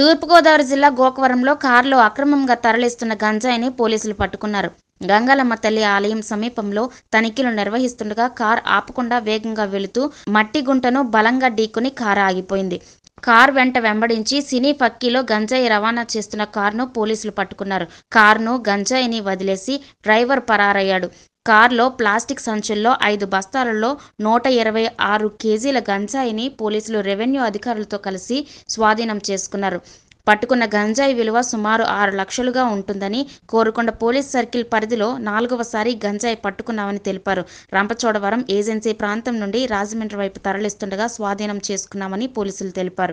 తూర్పుగోదావరి జిల్లా గోకవరంలో కారులో అక్రమంగా తరలిస్తున్న గంజాయిని పోలీసులు పట్టుకున్నారు గంగాలమ్మ తల్లి ఆలయం సమీపంలో తనిఖీలు నిర్వహిస్తుండగా కార్ ఆపకుండా వేగంగా వెళుతూ మట్టి గుంటను బలంగా ఢీకొని కారు ఆగిపోయింది కార్ వెంట వెంబడించి సినీ పక్కీలో గంజాయి రవాణా చేస్తున్న కారును పోలీసులు పట్టుకున్నారు కారును గంజాయిని వదిలేసి డ్రైవర్ పరారయ్యాడు కార్లో ప్లాస్టిక్ సంచుల్లో ఐదు బస్తాలలో నూట ఇరవై ఆరు కేజీల గంజాయిని పోలీసులు రెవెన్యూ అధికారులతో కలిసి స్వాధీనం చేసుకున్నారు పట్టుకున్న గంజాయి విలువ సుమారు ఆరు లక్షలుగా ఉంటుందని కోరుకొండ పోలీస్ సర్కిల్ పరిధిలో నాలుగవసారి గంజాయి పట్టుకున్నామని తెలిపారు రంపచోడవరం ఏజెన్సీ ప్రాంతం నుండి రాజమండ్రి వైపు తరలిస్తుండగా స్వాధీనం చేసుకున్నామని పోలీసులు తెలిపారు